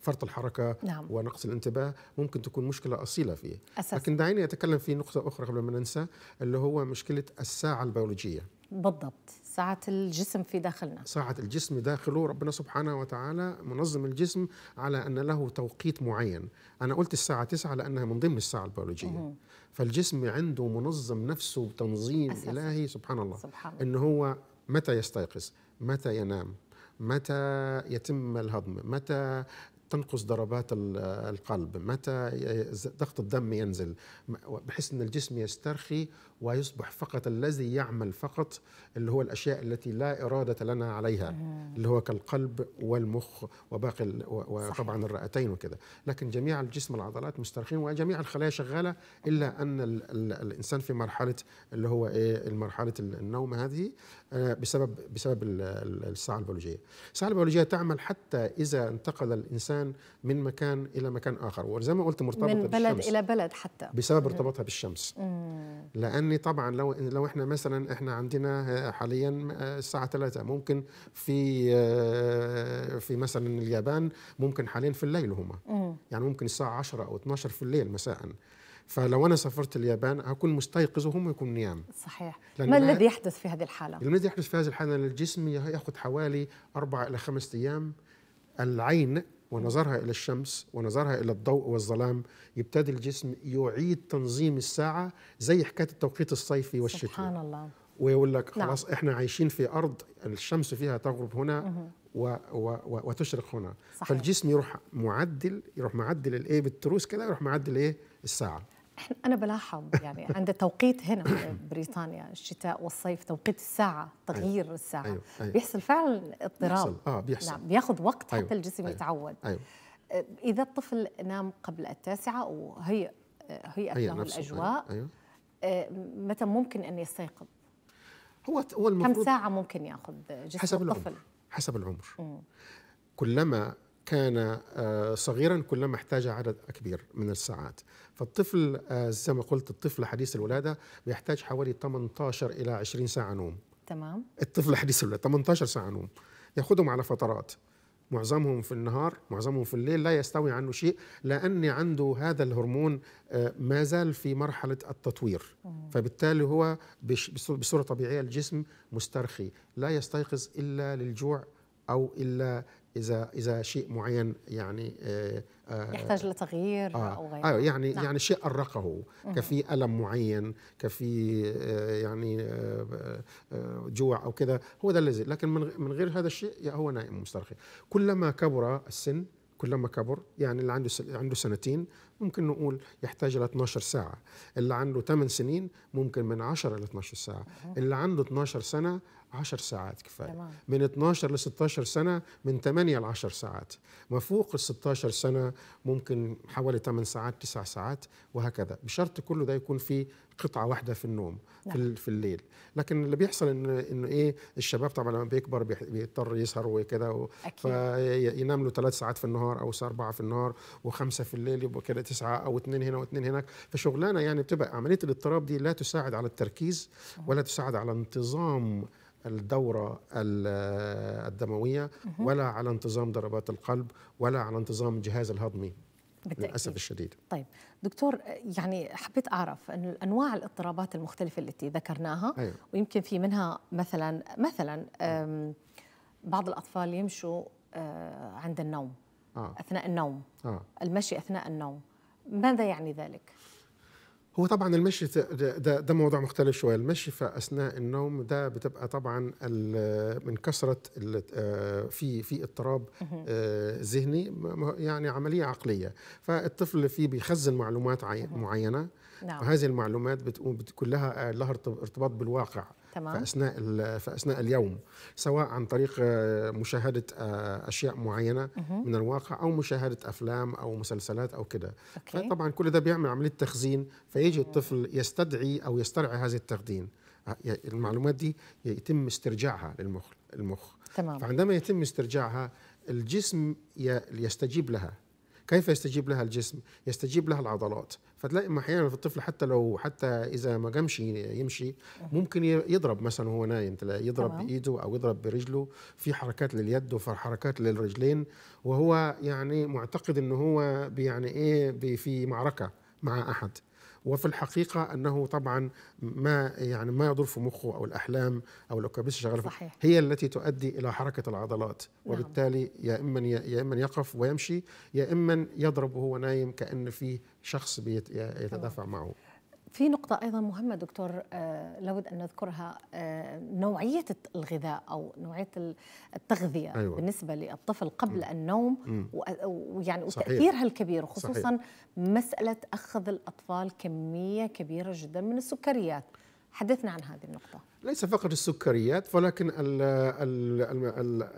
فرط الحركة نعم. ونقص الانتباه ممكن تكون مشكلة أصيلة فيه أساسي. لكن دعيني أتكلم في نقطة أخرى قبل ما ننسى اللي هو مشكلة الساعة البيولوجية بالضبط ساعة الجسم في داخلنا ساعة الجسم داخله ربنا سبحانه وتعالى منظم الجسم على أن له توقيت معين أنا قلت الساعة 9 لأنها من ضمن الساعة البيولوجية مم. فالجسم عنده منظم نفسه بتنظيم أساساً. إلهي سبحان الله سبحان الله. إن هو متى يستيقظ متى ينام متى يتم الهضم متى تنقص ضربات القلب متى ضغط الدم ينزل بحيث ان الجسم يسترخي ويصبح فقط الذي يعمل فقط اللي هو الأشياء التي لا إرادة لنا عليها آه. اللي هو كالقلب والمخ وباقي وطبعا الرئتين وكذا لكن جميع الجسم العضلات مسترخين وجميع الخلايا شغالة إلا أن الـ الـ الإنسان في مرحلة اللي هو إيه مرحلة النوم هذه آه، بسبب بسبب الساعة البيولوجية الساعة البيولوجية تعمل حتى إذا انتقل الإنسان من مكان إلى مكان آخر وزي ما قلت مرتبطة من بلد بالشمس. إلى بلد حتى بسبب ارتباطها بالشمس لأن لاني طبعا لو لو احنا مثلا احنا عندنا حاليا الساعه 3 ممكن في في مثلا اليابان ممكن حاليا في الليل هما يعني ممكن الساعه 10 او 12 في الليل مساء فلو انا سافرت اليابان هكون مستيقظ وهم يكون نيام صحيح ما الذي يحدث في هذه الحاله الذي يحدث في هذه الحاله ان الجسم ياخذ حوالي اربع الى خمس ايام العين ونظرها إلى الشمس ونظرها إلى الضوء والظلام يبتدي الجسم يعيد تنظيم الساعة زي حكاية التوقيت الصيفي والشتوي سبحان الله ويقول لك نعم. خلاص نعم. احنا عايشين في ارض الشمس فيها تغرب هنا و و و وتشرق هنا صحيح. فالجسم يروح معدل يروح معدل الايه بالتروس كده يروح معدل ايه الساعه انا بلاحظ يعني عند التوقيت هنا في بريطانيا الشتاء والصيف توقيت الساعه أيوه، تغيير أيوه. الساعه أيوه. أيوه. بيحصل فعلا اضطراب بيحصل. آه بيحصل. نعم بياخذ وقت أيوه. حتى الجسم أيوه. يتعود أيوه. اذا الطفل نام قبل التاسعه وهي هيئت له أيوه، الاجواء أيوه. أيوه. متى ممكن ان يستيقظ هو هو المفروض كم ساعه ممكن ياخذ جسم حسب الطفل العمر. حسب العمر مم. كلما كان آه، صغيرا كلما احتاج عدد كبير من الساعات فالطفل آه، زي ما قلت الطفل حديث الولادة بيحتاج حوالي 18 إلى 20 ساعة نوم تمام الطفل حديث الولادة 18 ساعة نوم يأخذهم على فترات معظمهم في النهار معظمهم في الليل لا يستوي عنه شيء لأن عنده هذا الهرمون آه، ما زال في مرحلة التطوير فبالتالي هو بصورة طبيعية الجسم مسترخي لا يستيقظ إلا للجوع او الا اذا اذا شيء معين يعني آه، آه، يحتاج لتغيير آه او غيره آه يعني نعم. يعني شيء ارقه كفي الم معين كفي آه، يعني جوع او كذا هو ده الذي لكن من غير هذا الشيء هو نائم مسترخي كلما كبر السن كلما كبر يعني اللي عنده عنده سنتين ممكن نقول يحتاج ل 12 ساعه اللي عنده 8 سنين ممكن من 10 ل 12 ساعه اللي عنده 12 سنه 10 ساعات كفايه تمام. من 12 ل 16 سنه من 8 ل 10 ساعات ما فوق ال 16 سنه ممكن حوالي 8 ساعات 9 ساعات وهكذا بشرط كله ده يكون في قطعه واحده في النوم نعم. في الليل لكن اللي بيحصل ان انه ايه الشباب طبعا لما بيكبر بيضطر يسهر وكده و... فينام له ثلاث ساعات في النهار او اربعه في النهار وخمسه في الليل يبقى كده تسعه او اثنين هنا واثنين هناك فشغلانه يعني بتبقى عمليه الاضطراب دي لا تساعد على التركيز ولا تساعد على انتظام الدورة الدموية ولا على انتظام ضربات القلب ولا على انتظام الجهاز الهضمي بالتأكيد. للأسف الشديد طيب دكتور يعني حبيت أعرف أن أنواع الاضطرابات المختلفة التي ذكرناها أيوة. ويمكن في منها مثلا مثلا بعض الأطفال يمشوا آه، عند النوم آه. أثناء النوم آه. المشي أثناء النوم ماذا يعني ذلك؟ هو طبعا المشي ده, ده موضوع مختلف شويه المشي في اثناء النوم ده بتبقى طبعا من كثره آه، في في اضطراب آه، ذهني يعني عمليه عقليه فالطفل فيه بيخزن معلومات معينه نعم. وهذه المعلومات بتكون كلها لها ارتباط بالواقع تمام. فاثناء فاثناء اليوم سواء عن طريق آه، مشاهده آه، اشياء معينه مه. من الواقع او مشاهده افلام او مسلسلات او كده فطبعا كل ده بيعمل عمليه تخزين فيجي الطفل يستدعي او يسترعي هذا التخزين آه، المعلومات دي يتم استرجاعها للمخ المخ تمام. فعندما يتم استرجاعها الجسم يستجيب لها كيف يستجيب لها الجسم يستجيب لها العضلات فتلاقي احيانا في الطفل حتى لو حتى اذا ما قامش يمشي ممكن يضرب مثلا وهو نايم تلاقي يضرب طبعا. بايده او يضرب برجله في حركات لليد وفي حركات للرجلين وهو يعني معتقد ان هو يعني ايه في معركه مع احد وفي الحقيقه انه طبعا ما يعني ما يدور في مخه او الاحلام او الاكابيس شغاله هي التي تؤدي الى حركه العضلات نعم. وبالتالي يا اما يا اما يقف ويمشي يا اما يضرب وهو نايم كان فيه شخص بيتدافع معه في نقطة أيضا مهمة دكتور آه، لابد أن نذكرها آه، نوعية الغذاء أو نوعية التغذية أيوة. بالنسبة للطفل قبل م. النوم آه، ويعني وتأثيرها الكبير وخصوصا صحيح. مسألة أخذ الأطفال كمية كبيرة جدا من السكريات حدثنا عن هذه النقطة ليس فقط السكريات ولكن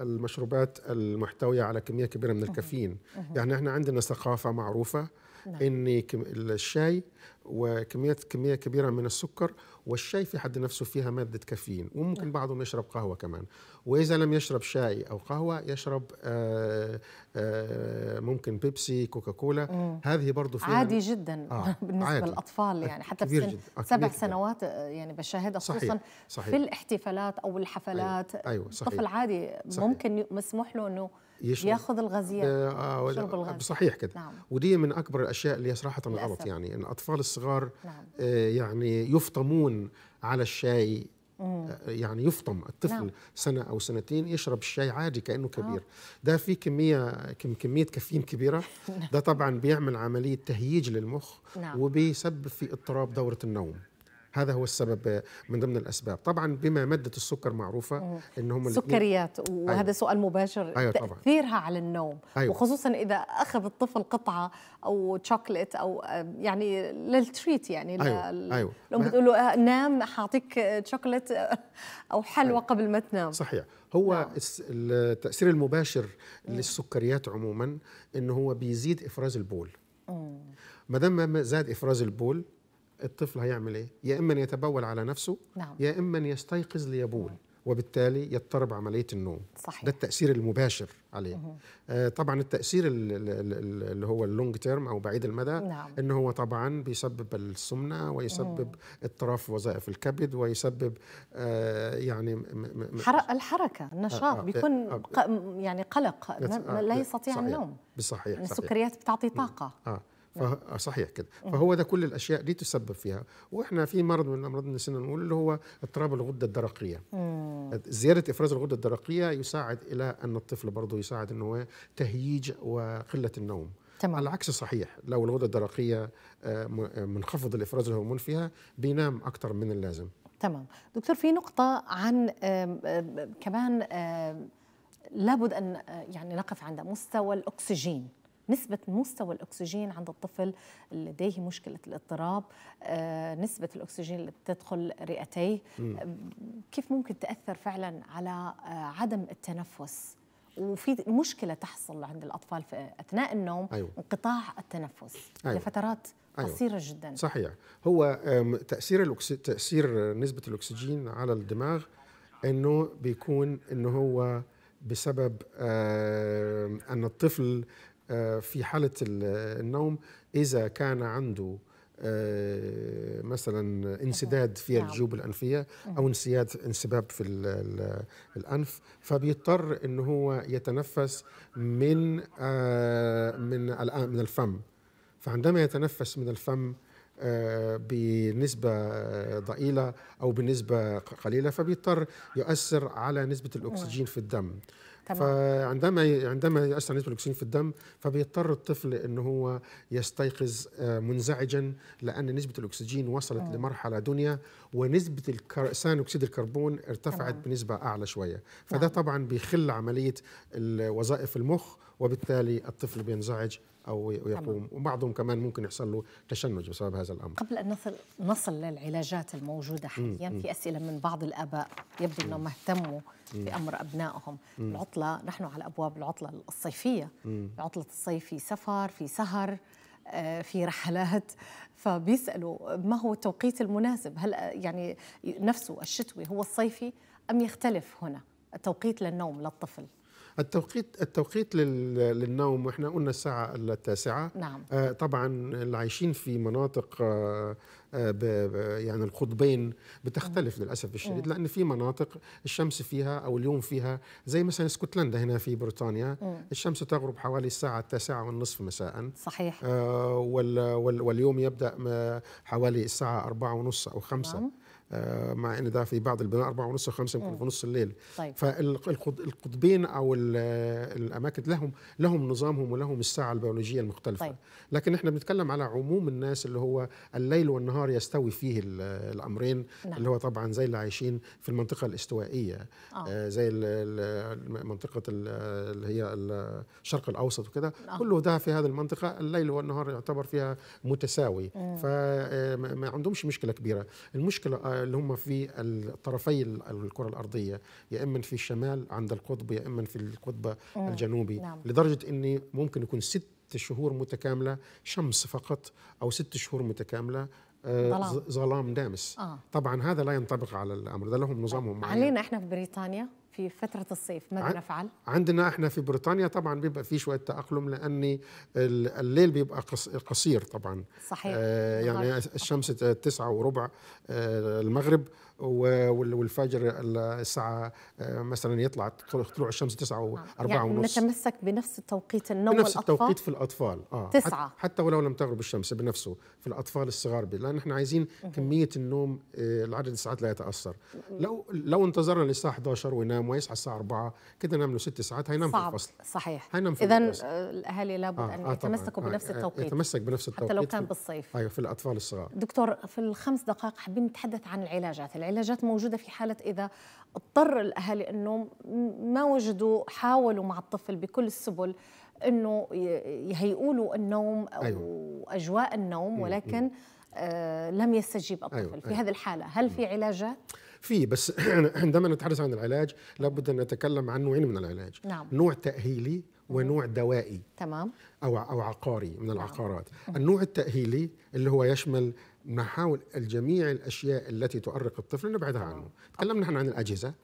المشروبات المحتوية على كمية كبيرة من الكافيين يعني احنا عندنا ثقافة معروفة نعم. ان الشاي وكميه كميه كبيره من السكر والشاي في حد نفسه فيها ماده كافيين وممكن نعم. بعضهم يشرب قهوه كمان واذا لم يشرب شاي او قهوه يشرب آآ آه، آآ آه، ممكن بيبسي كوكاكولا هذه برضه فيها عادي جدا آه. بالنسبه عادي. للاطفال يعني حتى في سن آه، سبع سنوات يعني بشاهدها خصوصا صحيح. صحيح. في الاحتفالات او الحفلات أيوة. أيوة. صحيح. طفل عادي صحيح. ممكن مسموح له انه يشرب ياخذ الغازيات آه، آه، يشرب شرب الغاز آه، صحيح كده نعم. ودي من اكبر الاشياء اللي هي صراحه غلط يعني ان الاطفال الصغار نعم. آه يعني يفطمون على الشاي يعني يفطم الطفل نعم. سنه او سنتين يشرب الشاي عادي كانه كبير آه. ده في كميه كم كميه كافيين كبيره نعم. ده طبعا بيعمل عمليه تهييج للمخ نعم. وبيسبب في اضطراب دوره النوم هذا هو السبب آه، من ضمن الاسباب طبعا بما ماده السكر معروفه ان هم السكريات أيوة. وهذا أيوة. سؤال مباشر أيوة طبعًا. تاثيرها على النوم أيوة. وخصوصا اذا اخذ الطفل قطعه او شوكليت او آه، يعني للتريت يعني أيوة. لل... أيوة. لو بتقول له آه، نام حاعطيك شوكليت او حلوى أيوة. قبل ما تنام صحيح هو نعم. التاثير المباشر للسكريات عموما انه هو بيزيد افراز البول ما دام زاد افراز البول الطفل هيعمل ايه؟ يا اما يتبول على نفسه نعم. يا اما يستيقظ ليبول نعم. وبالتالي يضطرب عمليه النوم صحيح. ده التاثير المباشر عليه آه طبعا التاثير اللي هو اللونج تيرم او بعيد المدى نعم. ان هو طبعا بيسبب السمنه ويسبب اضطراب في وظائف الكبد ويسبب آه يعني م م حرق الحركه النشاط آه آه بيكون آه آه يعني قلق آه لا يستطيع النوم صحيح السكريات بتعطي نعم. طاقه آه. نعم. آه، صحيح كده فهو ده كل الاشياء دي تسبب فيها واحنا في مرض من امراض النسيان نقول اللي هو اضطراب الغده الدرقيه زياده افراز الغده الدرقيه يساعد الى ان الطفل برضه يساعد ان هو تهييج وقله النوم تمام. العكس صحيح لو الغده الدرقيه آه، آه، منخفض الافراز الهرمون فيها بينام أكثر من اللازم تمام دكتور في نقطه عن كمان لابد ان يعني نقف عند مستوى الاكسجين نسبة مستوى الأكسجين عند الطفل لديه مشكلة الاضطراب آه، نسبة الأكسجين اللي بتدخل رئتيه آه، كيف ممكن تأثر فعلا على آه، عدم التنفس وفي مشكله تحصل عند الاطفال في اثناء النوم أيوة. انقطاع التنفس أيوة. لفترات أيوة. قصيره جدا صحيح هو تاثير الأكس... تاثير نسبه الاكسجين على الدماغ انه بيكون انه هو بسبب آه ان الطفل آه، في حالة النوم إذا كان عنده آه، مثلا انسداد في نعم. الجيوب الأنفية أو انسياد انسباب في الأنف فبيضطر إن هو يتنفس من آه، من من الفم فعندما يتنفس من الفم بنسبة ضئيلة أو بنسبة قليلة فبيضطر يؤثر على نسبة الأكسجين نعم. في الدم فعندما عندما ياثر نسبه الاكسجين في الدم فبيضطر الطفل ان هو يستيقظ آه، منزعجا لان نسبه الاكسجين وصلت أوه. لمرحله دنيا ونسبه ثاني اكسيد الكربون ارتفعت طبعا. بنسبه اعلى شويه فده طبعا بيخل عمليه وظائف المخ وبالتالي الطفل بينزعج او يقوم وبعضهم كمان ممكن يحصل له تشنج بسبب هذا الامر قبل ان نصل نصل للعلاجات الموجوده حاليا في اسئله من بعض الاباء يبدو انهم اهتموا بامر ابنائهم العطله نحن على ابواب العطله الصيفيه عطله الصيف في سفر في سهر آه، في رحلات فبيسالوا ما هو التوقيت المناسب هل آه، يعني نفسه الشتوي هو الصيفي ام يختلف هنا التوقيت للنوم للطفل التوقيت التوقيت للنوم واحنا قلنا الساعه التاسعه نعم. آه، طبعا اللي عايشين في مناطق آه، آه، يعني القطبين بتختلف للاسف الشديد لان في مناطق الشمس فيها او اليوم فيها زي مثلا اسكتلندا هنا في بريطانيا الشمس تغرب حوالي الساعه التاسعة والنصف مساء صحيح آه وال وال واليوم يبدا حوالي الساعه أربعة ونص او خمسة نعم. آه، مع ان ده في بعض البناء أربعة ونص وخمسة يمكن في نص الليل طيب. فالقطبين او الاماكن لهم لهم نظامهم ولهم الساعه البيولوجيه المختلفه طيب. لكن احنا بنتكلم على عموم الناس اللي هو الليل والنهار يستوي فيه الامرين نعم. اللي هو طبعا زي اللي عايشين في المنطقه الاستوائيه آه. آه، زي منطقه اللي هي الشرق الاوسط وكده آه. كله ده في هذه المنطقه الليل والنهار يعتبر فيها متساوي مم. فما آه، عندهمش مشكله كبيره المشكله اللي هم في الطرفي الكره الارضيه يا اما في الشمال عند القطب يا اما في القطب الجنوبي نعم. لدرجه ان ممكن يكون ست شهور متكامله شمس فقط او ست شهور متكامله آه، ظلام دامس آه. طبعا هذا لا ينطبق على الامر ده لهم نظامهم علينا احنا في بريطانيا في فترة الصيف ماذا نفعل؟ عندنا احنا في بريطانيا طبعا بيبقى في شوية تأقلم لأن الليل بيبقى قصير طبعا صحيح آه يعني الشمس تسعة وربع آه المغرب والفجر الساعه آه، مثلا يطلع طلوع الشمس 9 و 4 آه، يعني ونص نتمسك بنفس التوقيت النوم بنفس الأطفال؟ التوقيت في الاطفال اه تسعة. حتى ولو لم تغرب الشمس بنفسه في الاطفال الصغار لان احنا عايزين كميه النوم آه، العدد الساعات لا يتاثر لو لو انتظرنا للساعه 11 وينام ويصحى الساعه 4 كده نام له ست ساعات هينام صعب. في الفصل صحيح هينام في اذا الاهالي لابد آه. ان آه يتمسكوا آه. بنفس التوقيت يتمسك بنفس التوقيت حتى لو كان بالصيف ايوه في الاطفال الصغار دكتور في الخمس دقائق حابين نتحدث عن العلاجات العلاجات موجودة في حالة إذا اضطر الأهل أنه ما وجدوا حاولوا مع الطفل بكل السبل أنه يهيئوا له النوم أو أيوة. وأجواء النوم ولكن آه لم يستجيب الطفل أيوة. في أيوة. هذه الحالة هل في علاجات؟ في بس عندما نتحدث عن العلاج لابد أن نتكلم عن نوعين من العلاج نعم. نوع تأهيلي ونوع دوائي تمام او او عقاري من نعم. العقارات النوع التاهيلي اللي هو يشمل نحاول الجميع الاشياء التي تؤرق الطفل نبعدها عنه تكلمنا نحن عن الاجهزه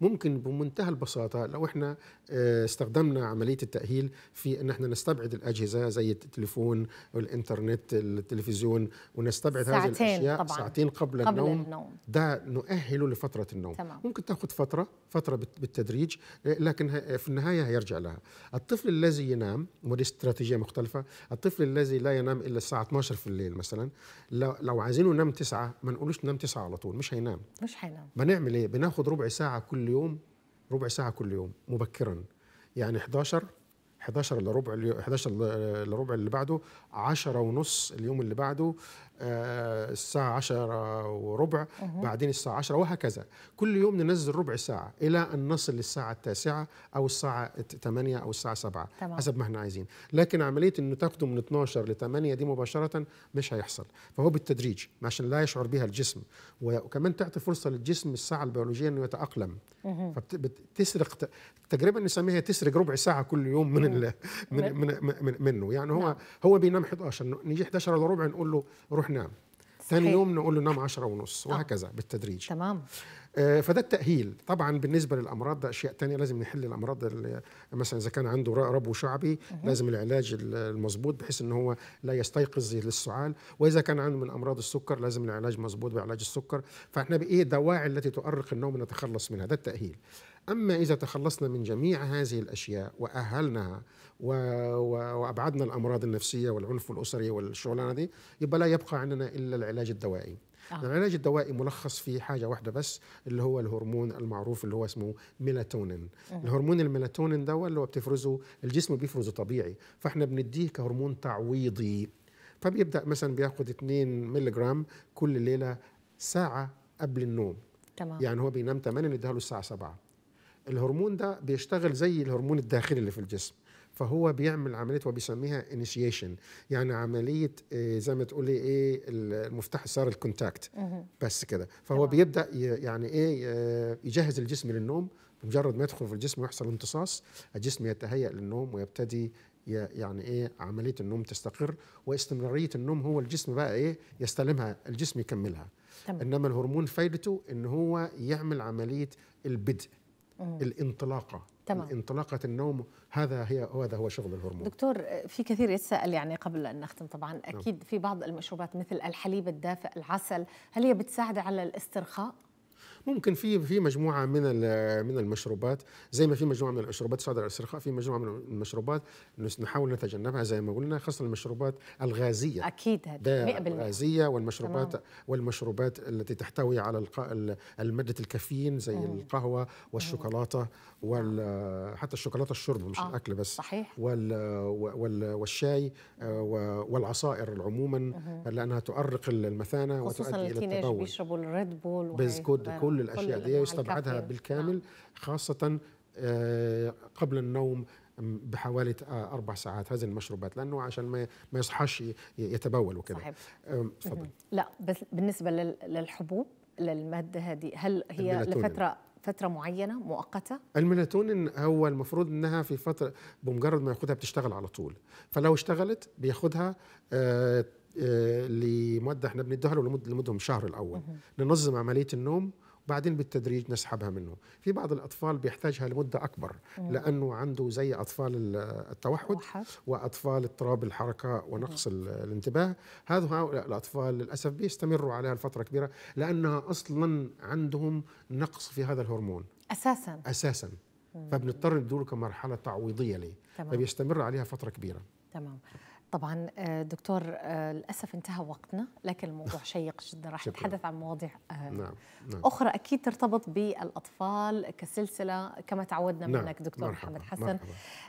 ممكن بمنتهى البساطه لو احنا آه، استخدمنا عمليه التاهيل في ان احنا نستبعد الاجهزه زي التليفون والانترنت التلفزيون ونستبعد هذه الاشياء طبعاً. ساعتين قبل, قبل النوم, النوم ده نؤهله لفتره النوم تمام. ممكن تاخذ فتره فتره بالتدريج آه، لكن في النهايه هيرجع لها الطفل الذي ينام ودي استراتيجيه مختلفه الطفل الذي لا ينام الا الساعه 12 في الليل مثلا لو عايزينه ينام تسعة ما نقولوش نام تسعة على طول مش هينام مش هينام بنعمل ايه بناخد ربع ساعة كل يوم ربع ساعة كل يوم مبكرا يعني 11 11 لربع 11 لربع اللي بعده عشرة ونص اليوم اللي بعده آه، الساعة عشرة وربع بعدين الساعة عشرة وهكذا كل يوم ننزل ربع ساعة إلى أن نصل للساعة التاسعة أو الساعة 8 أو الساعة 7 حسب ما احنا عايزين لكن عملية أنه تاخده من 12 ل 8 دي مباشرة مش هيحصل فهو بالتدريج عشان لا يشعر بها الجسم وكمان تعطي فرصة للجسم الساعة البيولوجية أنه يتأقلم فبتسرق تجربة نسميها تسرق ربع ساعة كل يوم من, من, من, من منه يعني هو نعم. هو بينام 11 نيجي 11 الا ربع نقول له روح نام ثاني يوم نقول له نام 10 ونص آه. وهكذا بالتدريج تمام آه، فده التاهيل طبعا بالنسبه للامراض ده اشياء تانية لازم نحل الامراض مثلا اذا كان عنده ربو شعبي لازم العلاج المظبوط بحيث ان هو لا يستيقظ للسعال واذا كان عنده من امراض السكر لازم العلاج مظبوط بعلاج السكر فاحنا بايه الدواعي التي تؤرق النوم نتخلص منها ده التاهيل أما إذا تخلصنا من جميع هذه الأشياء وأهلناها و... و... وأبعدنا الأمراض النفسية والعنف الأسري والشغلانة دي يبقى لا يبقى عندنا إلا العلاج الدوائي آه. العلاج الدوائي ملخص في حاجة واحدة بس اللي هو الهرمون المعروف اللي هو اسمه ميلاتونين آه. الهرمون الميلاتونين ده اللي هو بتفرزه الجسم بيفرزه طبيعي فاحنا بنديه كهرمون تعويضي فبيبدأ مثلا بياخد 2 مللي جرام كل ليلة ساعة قبل النوم تمام. يعني هو بينام 8 نديها له الساعة 7 الهرمون ده بيشتغل زي الهرمون الداخلي اللي في الجسم فهو بيعمل عمليه وبيسميها انيشيشن يعني عمليه آه، زي ما تقولي ايه المفتاح السار الكونتاكت بس كده فهو بيبدا يعني ايه آه، يجهز الجسم للنوم بمجرد ما يدخل في الجسم ويحصل امتصاص الجسم يتهيأ للنوم ويبتدي يعني ايه عمليه النوم تستقر واستمراريه النوم هو الجسم بقى ايه يستلمها الجسم يكملها تمام. انما الهرمون فايدته ان هو يعمل عمليه البدء الانطلاقه تمام. انطلاقة النوم هذا هي هذا هو شغل الهرمون دكتور في كثير يتساءل يعني قبل أن نختم طبعا نعم. أكيد نعم. في بعض المشروبات مثل الحليب الدافئ العسل هل هي بتساعد على الاسترخاء؟ ممكن في في مجموعه من من المشروبات زي ما في مجموعه من المشروبات تساعد على الاسترخاء في مجموعه من المشروبات نحاول نتجنبها زي ما قلنا خاصه المشروبات الغازيه اكيد الغازيه والمشروبات تمام. والمشروبات التي تحتوي على الماده الكافيين زي القهوه والشوكولاته وال آه. حتى الشوكولاته الشرب مش آه. الاكل بس صحيح وال وال والشاي آه، والعصائر عموما لانها تؤرق المثانه وتؤدي الى التبول بيشربوا الريد بول بسكوت كل الاشياء دي يستبعدها بالكامل نعم. خاصه آه، قبل النوم بحوالي اربع ساعات هذه المشروبات لانه عشان ما ما يصحاش يتبول وكده صحيح تفضل لا بس بالنسبه للحبوب للماده هذه هل هي لفتره فتره معينه مؤقته الميلاتونين هو المفروض انها في فتره بمجرد ما ياخدها بتشتغل على طول فلو اشتغلت بياخدها آه، آه، لمده احنا بنديها له لمده شهر الاول ننظم عمليه النوم بعدين بالتدريج نسحبها منه في بعض الأطفال بيحتاجها لمدة أكبر مم. لأنه عنده زي أطفال التوحد وأطفال اضطراب الحركة ونقص مم. الانتباه هذا هؤلاء الأطفال للأسف بيستمروا عليها لفترة كبيرة لأنها أصلا عندهم نقص في هذا الهرمون أساسا أساسا مم. فبنضطر ندوله كمرحلة تعويضية ليه تمام. فبيستمر عليها فترة كبيرة تمام طبعا آه، دكتور آه، للاسف انتهى وقتنا لكن الموضوع شيق جدا راح نتحدث عن مواضيع آه، نعم،, نعم. اخرى اكيد ترتبط بالاطفال كسلسله كما تعودنا نعم. منك دكتور مرحبا. محمد حسن مرحبا.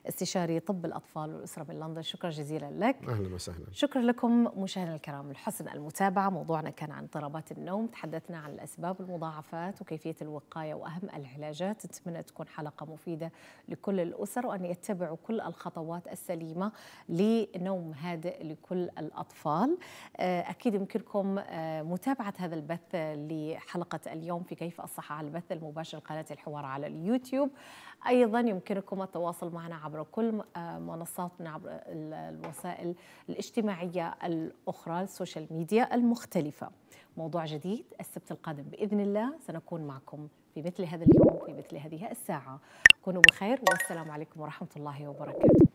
استشاري طب الاطفال والاسره من لندن شكرا جزيلا لك اهلا وسهلا شكرا لكم مشاهدينا الكرام لحسن المتابعه موضوعنا كان عن اضطرابات النوم تحدثنا عن الاسباب المضاعفات وكيفيه الوقايه واهم العلاجات اتمنى تكون حلقه مفيده لكل الاسر وان يتبعوا كل الخطوات السليمه لنوم هادئ لكل الأطفال آه، أكيد يمكنكم آه، متابعة هذا البث لحلقة اليوم في كيف الصحة على البث المباشر قناة الحوار على اليوتيوب أيضا يمكنكم التواصل معنا عبر كل آه، منصاتنا عبر الوسائل الاجتماعية الأخرى السوشيال ميديا المختلفة موضوع جديد السبت القادم بإذن الله سنكون معكم في مثل هذا اليوم في مثل هذه الساعة كونوا بخير والسلام عليكم ورحمة الله وبركاته